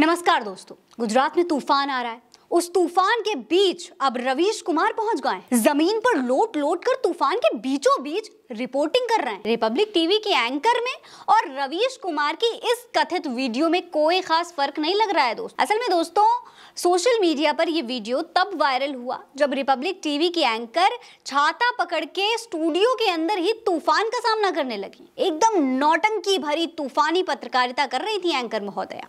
नमस्कार दोस्तों गुजरात में तूफान आ रहा है उस तूफान के बीच अब रवीश कुमार पहुंच गए जमीन पर लोट लोट कर तूफान के बीचों बीच रिपोर्टिंग कर रहे हैं रिपब्लिक टीवी के एंकर में और रवीश कुमार की इस कथित वीडियो में कोई खास फर्क नहीं लग रहा है दोस्त असल में दोस्तों सोशल मीडिया पर यह वीडियो तब वायरल हुआ जब रिपब्लिक टीवी की एंकर छाता पकड़ के स्टूडियो के अंदर ही तूफान का सामना करने लगी एकदम नौटंकी भरी तूफानी पत्रकारिता कर रही थी एंकर महोदया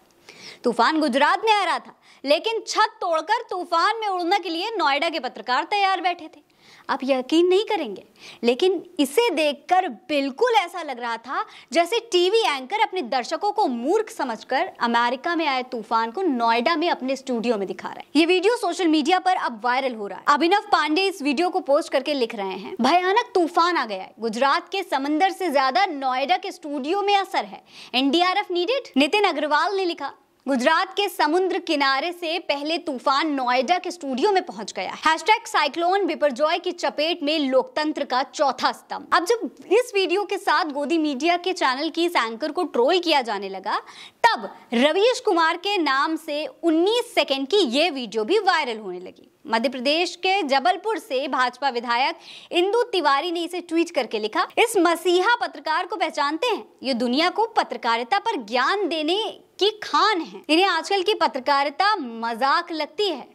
तूफान गुजरात में आ रहा था लेकिन छत तोड़कर तूफान में उड़ने के लिए नोएडा के पत्रकार तैयार बैठे थे आप यकीन नहीं करेंगे लेकिन इसे देखकर बिल्कुल ऐसा लग रहा था जैसे टीवी एंकर अपने दर्शकों को मूर्ख समझकर अमेरिका में आए तूफान को नोएडा में अपने स्टूडियो में दिखा रहे हैं ये वीडियो सोशल मीडिया पर अब वायरल हो रहा है अभिनव पांडे इस वीडियो को पोस्ट करके लिख रहे हैं भयानक तूफान आ गया है गुजरात के समंदर से ज्यादा नोएडा के स्टूडियो में असर है एनडीआरएफ नीडेड नितिन अग्रवाल ने लिखा गुजरात के समुद्र किनारे से पहले तूफान नोएडा के स्टूडियो में पहुंच गया है हैशटैग साइक्लोन बिपरजॉय की चपेट में लोकतंत्र का चौथा स्तंभ अब जब इस वीडियो के साथ गोदी मीडिया के चैनल की इस एंकर को ट्रोल किया जाने लगा तब रवीश कुमार के नाम से 19 सेकंड की ये वीडियो भी वायरल होने लगी मध्य प्रदेश के जबलपुर से भाजपा विधायक इंदु तिवारी ने इसे ट्वीट करके लिखा इस मसीहा पत्रकार को पहचानते हैं ये दुनिया को पत्रकारिता पर ज्ञान देने की खान है इन्हें आजकल की पत्रकारिता मजाक लगती है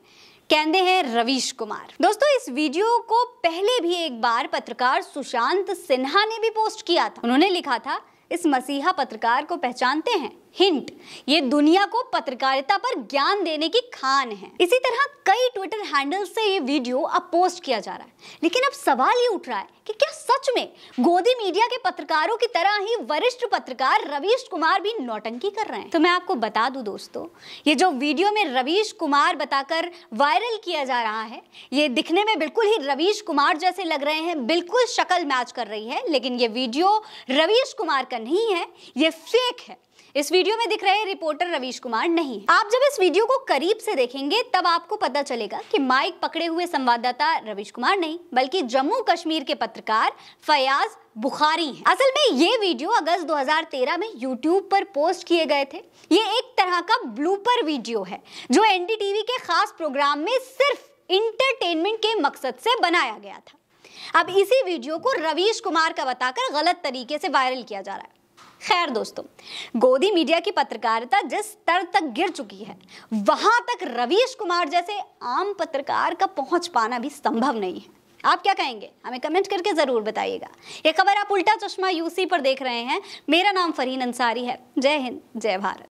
कहते हैं रवीश कुमार दोस्तों इस वीडियो को पहले भी एक बार पत्रकार सुशांत सिन्हा ने भी पोस्ट किया था उन्होंने लिखा था इस मसीहा पत्रकार को पहचानते हैं हिंट ये दुनिया को पत्रकारिता पर ज्ञान देने की खान है इसी तरह कई ट्विटर हैंडल से ये वीडियो अब पोस्ट किया जा रहा है लेकिन अब सवाल ये उठ रहा है कि क्या सच में गोदी मीडिया के पत्रकारों की तरह ही वरिष्ठ पत्रकार रवीश कुमार भी नौटंकी कर रहे हैं तो मैं आपको बता दूं दोस्तों ये जो वीडियो में रवीश कुमार बताकर वायरल किया जा रहा है ये दिखने में बिल्कुल ही रवीश कुमार जैसे लग रहे हैं बिल्कुल शक्ल मैच कर रही है लेकिन ये वीडियो रवीश कुमार का नहीं है ये फेक है इस वीडियो में दिख रहे रिपोर्टर रवीश कुमार नहीं आप जब इस वीडियो को करीब से देखेंगे तब आपको पता चलेगा कि माइक पकड़े हुए संवाददाता रवीश कुमार नहीं बल्कि जम्मू कश्मीर के पत्रकार फयाज बुखारी हैं। असल में ये वीडियो अगस्त 2013 में YouTube पर पोस्ट किए गए थे ये एक तरह का ब्लूपर वीडियो है जो एन के खास प्रोग्राम में सिर्फ इंटरटेनमेंट के मकसद से बनाया गया था अब इसी वीडियो को रवीश कुमार का बताकर गलत तरीके से वायरल किया जा रहा है खैर दोस्तों गोदी मीडिया की पत्रकारिता जिस स्तर तक गिर चुकी है वहां तक रवीश कुमार जैसे आम पत्रकार का पहुंच पाना भी संभव नहीं है आप क्या कहेंगे हमें कमेंट करके ज़रूर बताइएगा ये खबर आप उल्टा चश्मा यूसी पर देख रहे हैं मेरा नाम फरीन अंसारी है जय हिंद जय भारत